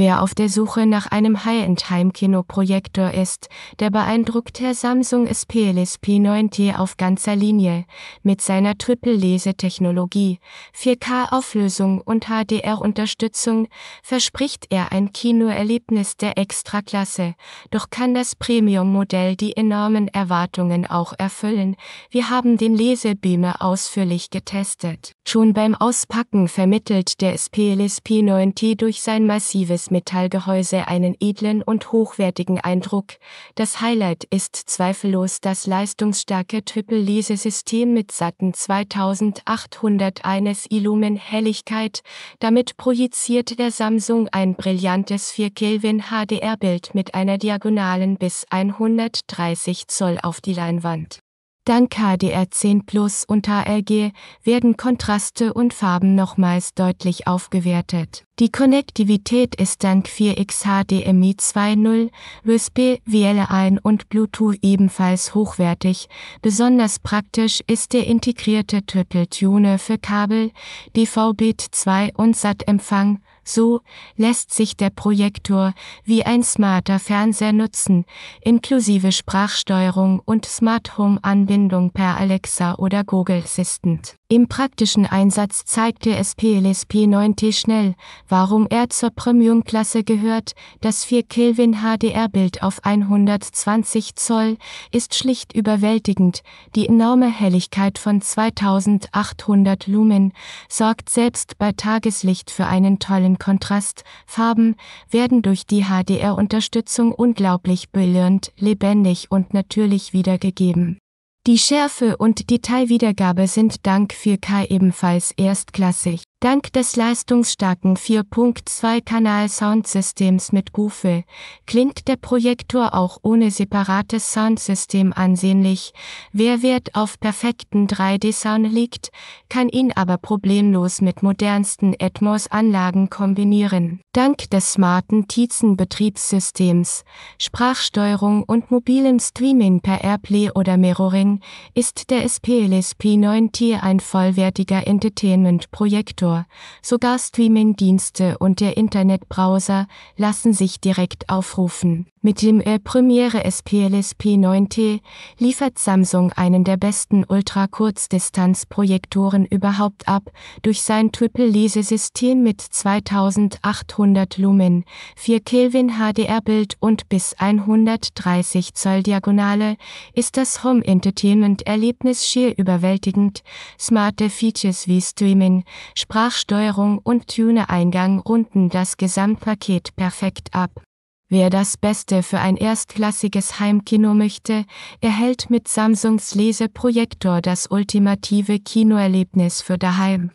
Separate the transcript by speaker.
Speaker 1: Wer auf der Suche nach einem High-End-Heimkinoprojektor ist, der beeindruckt der Samsung SPLS P9T auf ganzer Linie mit seiner Triple-Lese-Technologie, 4K-Auflösung und HDR-Unterstützung, verspricht er ein Kinoerlebnis der Extraklasse, doch kann das Premium-Modell die enormen Erwartungen auch erfüllen. Wir haben den Lesebeamer ausführlich getestet. Schon beim Auspacken vermittelt der SPLS P9T durch sein massives Metallgehäuse einen edlen und hochwertigen Eindruck. Das Highlight ist zweifellos das leistungsstarke Triple-Lese-System mit satten 2801 Illumen Helligkeit. Damit projiziert der Samsung ein brillantes 4 Kelvin HDR-Bild mit einer diagonalen bis 130 Zoll auf die Leinwand. Dank HDR10 Plus und HLG werden Kontraste und Farben nochmals deutlich aufgewertet. Die Konnektivität ist dank 4X HDMI 2.0, USB, WLA1 und Bluetooth ebenfalls hochwertig. Besonders praktisch ist der integrierte Triple Tuner für Kabel, dvb 2 und SAT-Empfang, so lässt sich der Projektor wie ein smarter Fernseher nutzen, inklusive Sprachsteuerung und Smart Home Anbindung per Alexa oder Google Assistant. Im praktischen Einsatz zeigte SPLS P9T schnell, warum er zur Premium-Klasse gehört. Das 4 Kelvin HDR-Bild auf 120 Zoll ist schlicht überwältigend. Die enorme Helligkeit von 2800 Lumen sorgt selbst bei Tageslicht für einen tollen Kontrast, Farben, werden durch die HDR-Unterstützung unglaublich brillant, lebendig und natürlich wiedergegeben. Die Schärfe und Detailwiedergabe sind dank 4K ebenfalls erstklassig. Dank des leistungsstarken 4.2-Kanal-Soundsystems mit Gufe klingt der Projektor auch ohne separates Soundsystem ansehnlich. Wer Wert auf perfekten 3D-Sound legt, kann ihn aber problemlos mit modernsten Atmos-Anlagen kombinieren. Dank des smarten Tizen-Betriebssystems, Sprachsteuerung und mobilem Streaming per Airplay oder Mirroring ist der SPLSP 9T ein vollwertiger Entertainment-Projektor. Store, sogar Streamingdienste und der Internetbrowser lassen sich direkt aufrufen. Mit dem e Premiere SPLS p 9 t liefert Samsung einen der besten Ultra-Kurzdistanz-Projektoren überhaupt ab, durch sein triple lese system mit 2800 Lumen, 4 Kelvin HDR-Bild und bis 130 Zoll Diagonale, ist das Home-Entertainment-Erlebnis schier überwältigend, smarte Features wie Streaming, Sprachsteuerung und Tune-Eingang runden das Gesamtpaket perfekt ab. Wer das Beste für ein erstklassiges Heimkino möchte, erhält mit Samsungs Leseprojektor das ultimative Kinoerlebnis für daheim.